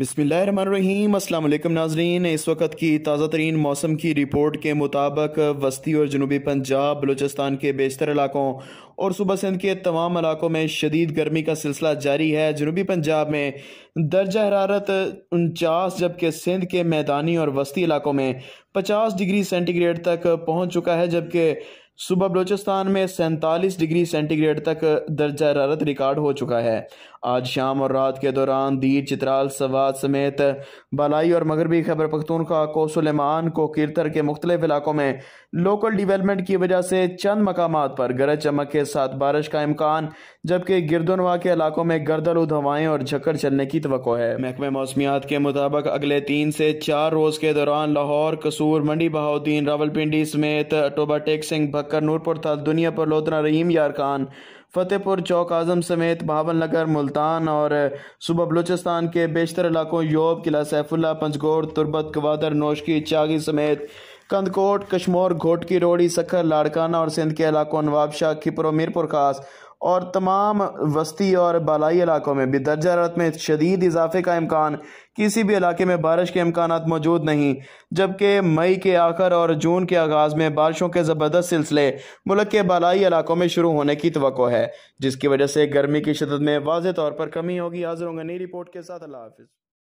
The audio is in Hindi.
बिसमीम अल्लाम नाजरीन इस वक्त की ताज़ा तरीन मौसम की रिपोर्ट के मुताबिक वस्ती और जनूबी पंजाब बलूचिस्तान के बेशतर इलाकों और सुबह सिंध के तमाम इलाकों में शदीद गर्मी का सिलसिला जारी है जनूबी पंजाब में दर्जा हरारत उनचास जबकि सिंध के मैदानी और वस्ती इलाकों में पचास डिग्री सेंटीग्रेड तक पहुँच चुका है जबकि सुबह बलोचिस्तान में सैंतालीस डिग्री सेंटीग्रेड तक दर्जा हरारत रिकॉर्ड हो चुका है आज शाम और रात के दौरान दीर चित्राल सवाद समेत बलाई और मगरबी खबर पख्तूनखा को सुलेमान को किरतर के मुख्तलिफ इलाकों में लोकल डिवेलपमेंट की वजह से चंद मकाम पर गरज चमक के साथ बारिश का इम्कान जबकि गिरदनवा के इलाकों में गर्दलू उधवाएं और झक्कर चलने की तो है महकमे मौसमियात के मुताबिक अगले तीन से चार रोज के दौरान लाहौर कसूर मंडी बहाउद्दीन रावलपिंडी समेत अटोबा टेक सिंह जाकर नूरपुर था दुनिया पर लोधना रहीम यार खान फतेहपुर चौक आजम समेत भावन नगर मुल्तान और सुबह बलूचिस्तान के बेशतर इलाकों योब किला सैफुल्ला पंचगोड़ तुरबत गवादर नौशकी चागी समेत कंदकोट कश्मोर घोटकी रोड़ी सखर लाड़काना और सिंध के इलाकों नवाबशाह खिपरो मीरपुर खास और तमाम वस्ती और बालाई इलाकों में भी दर्जा हरारत में शदीद इजाफे का इम्कान किसी भी इलाके में बारिश के इम्कान मौजूद नहीं जबकि मई के आखिर और जून के आगाज़ में बारिशों के ज़बरदस्त सिलसिले मुल्क के बालाई इलाकों में शुरू होने की तो है जिसकी वजह से गर्मी की शदत में वाज तौर पर कमी होगी हाजिर होंगे नई रिपोर्ट के साथ अल्लाह हाफिज़